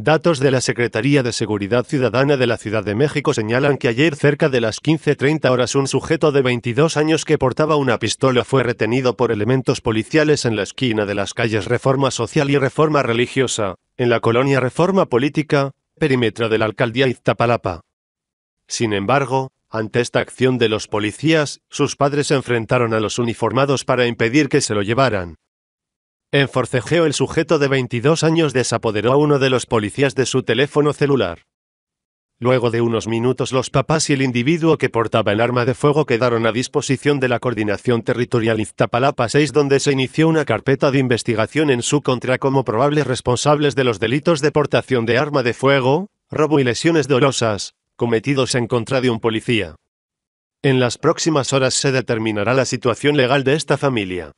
Datos de la Secretaría de Seguridad Ciudadana de la Ciudad de México señalan que ayer cerca de las 15.30 horas un sujeto de 22 años que portaba una pistola fue retenido por elementos policiales en la esquina de las calles Reforma Social y Reforma Religiosa, en la colonia Reforma Política, perímetro de la alcaldía Iztapalapa. Sin embargo, ante esta acción de los policías, sus padres se enfrentaron a los uniformados para impedir que se lo llevaran. En forcejeo el sujeto de 22 años desapoderó a uno de los policías de su teléfono celular. Luego de unos minutos los papás y el individuo que portaba el arma de fuego quedaron a disposición de la Coordinación Territorial Iztapalapa 6 donde se inició una carpeta de investigación en su contra como probables responsables de los delitos de portación de arma de fuego, robo y lesiones dolorosas cometidos en contra de un policía. En las próximas horas se determinará la situación legal de esta familia.